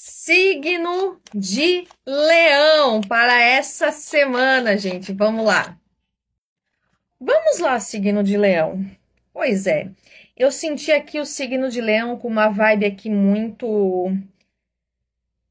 signo de Leão para essa semana, gente. Vamos lá. Vamos lá, signo de Leão. Pois é. Eu senti aqui o signo de Leão com uma vibe aqui muito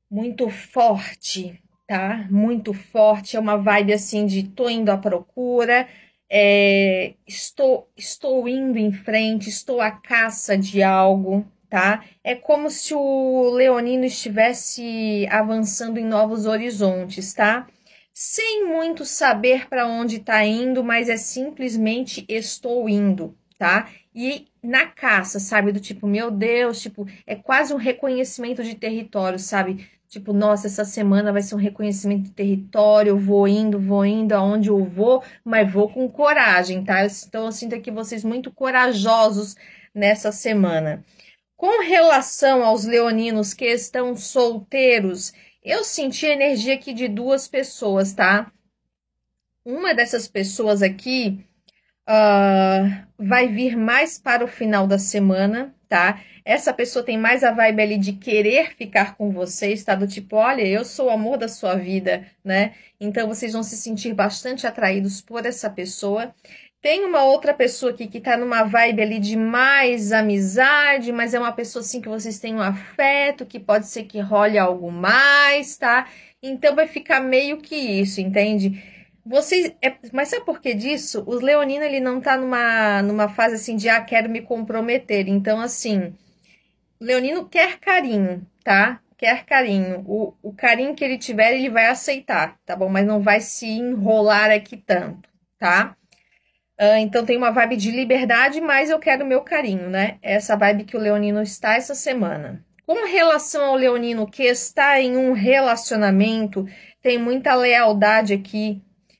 muito forte, tá? Muito forte, é uma vibe assim de tô indo à procura, é, estou estou indo em frente, estou à caça de algo tá? É como se o leonino estivesse avançando em novos horizontes, tá? Sem muito saber para onde está indo, mas é simplesmente estou indo, tá? E na caça, sabe? Do tipo, meu Deus, tipo, é quase um reconhecimento de território, sabe? Tipo, nossa, essa semana vai ser um reconhecimento de território, eu vou indo, vou indo aonde eu vou, mas vou com coragem, tá? Então, eu sinto aqui vocês muito corajosos nessa semana. Com relação aos leoninos que estão solteiros, eu senti a energia aqui de duas pessoas, tá? Uma dessas pessoas aqui uh, vai vir mais para o final da semana, tá? Essa pessoa tem mais a vibe ali de querer ficar com vocês, tá? Do tipo, olha, eu sou o amor da sua vida, né? Então vocês vão se sentir bastante atraídos por essa pessoa. Tem uma outra pessoa aqui que tá numa vibe ali de mais amizade, mas é uma pessoa assim que vocês têm um afeto, que pode ser que role algo mais, tá? Então vai ficar meio que isso, entende? Vocês, é, mas sabe por que disso? O Leonino ele não tá numa numa fase assim de ah, quero me comprometer. Então assim, Leonino quer carinho, tá? Quer carinho. O, o carinho que ele tiver, ele vai aceitar, tá bom? Mas não vai se enrolar aqui tanto, tá? Ah, então tem uma vibe de liberdade, mas eu quero o meu carinho, né? Essa vibe que o Leonino está essa semana. Com relação ao Leonino que está em um relacionamento, tem muita lealdade aqui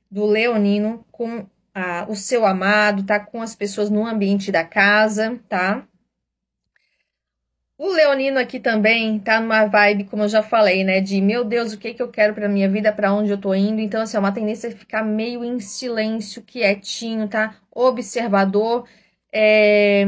do Leonino com a, ah, o seu amado, tá? Com as pessoas no ambiente da casa, tá? O Leonino aqui também tá numa vibe, como eu já falei, né? De meu Deus, o que que eu quero pra minha vida, para onde eu tô indo. Então, assim, é uma tendência a ficar meio em silêncio, quietinho, tá? Observador, é...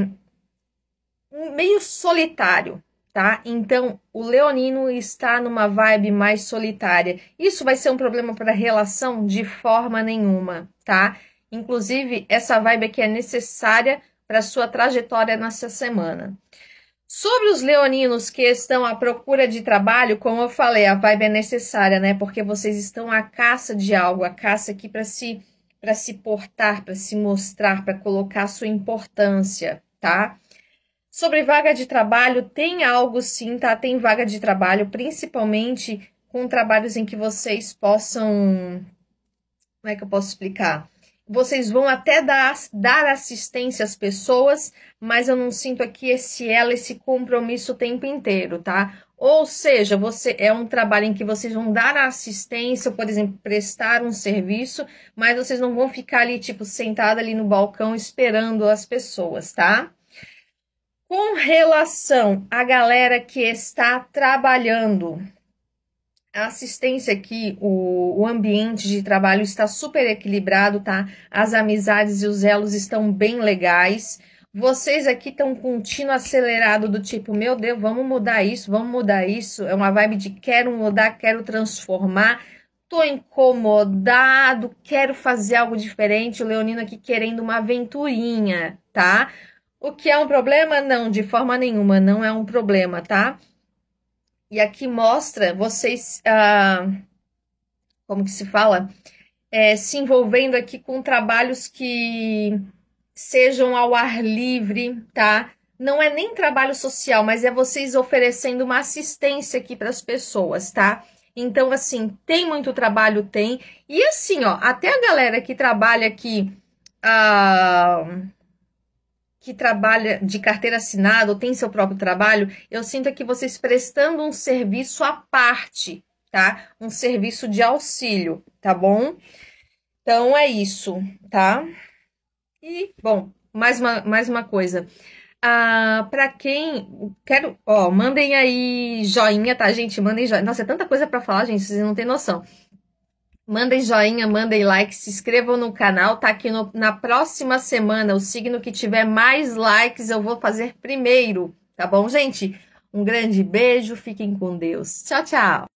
meio solitário, tá? Então, o Leonino está numa vibe mais solitária. Isso vai ser um problema para relação de forma nenhuma, tá? Inclusive, essa vibe aqui é necessária para sua trajetória nessa semana. Sobre os leoninos que estão à procura de trabalho, como eu falei, a vibe é necessária, né? Porque vocês estão à caça de algo, à caça aqui para se para se portar, para se mostrar, para colocar sua importância, tá? Sobre vaga de trabalho, tem algo sim, tá? Tem vaga de trabalho, principalmente com trabalhos em que vocês possam. Como é que eu posso explicar? vocês vão até dar, dar assistência às pessoas, mas eu não sinto aqui esse ela, esse compromisso o tempo inteiro, tá? Ou seja, você é um trabalho em que vocês vão dar assistência, por exemplo, prestar um serviço, mas vocês não vão ficar ali, tipo, sentada ali no balcão esperando as pessoas, tá? Com relação à galera que está trabalhando, a assistência aqui, o, o ambiente de trabalho está super equilibrado, tá? As amizades e os elos estão bem legais. Vocês aqui estão com um tino acelerado do tipo, meu Deus, vamos mudar isso, vamos mudar isso. É uma vibe de quero mudar, quero transformar. Tô incomodado, quero fazer algo diferente. O Leonino aqui querendo uma aventurinha, tá? O que é um problema? Não, de forma nenhuma, não é um problema, tá? E aqui mostra vocês, ah, como que se fala? É, se envolvendo aqui com trabalhos que sejam ao ar livre, tá? Não é nem trabalho social, mas é vocês oferecendo uma assistência aqui para as pessoas, tá? Então, assim, tem muito trabalho, tem. E assim, ó, até a galera que trabalha aqui. Ah, que trabalha de carteira assinada ou tem seu próprio trabalho, eu sinto aqui é vocês prestando um serviço à parte, tá? Um serviço de auxílio, tá bom? Então é isso, tá? E, bom, mais uma, mais uma coisa. Ah, para quem quero, ó, mandem aí joinha, tá, gente? Mandem joinha. Nossa, é tanta coisa para falar, gente, vocês não têm noção. Mandem joinha, mandem like, se inscrevam no canal, tá aqui no, na próxima semana. O signo que tiver mais likes eu vou fazer primeiro, tá bom, gente? Um grande beijo, fiquem com Deus. Tchau, tchau!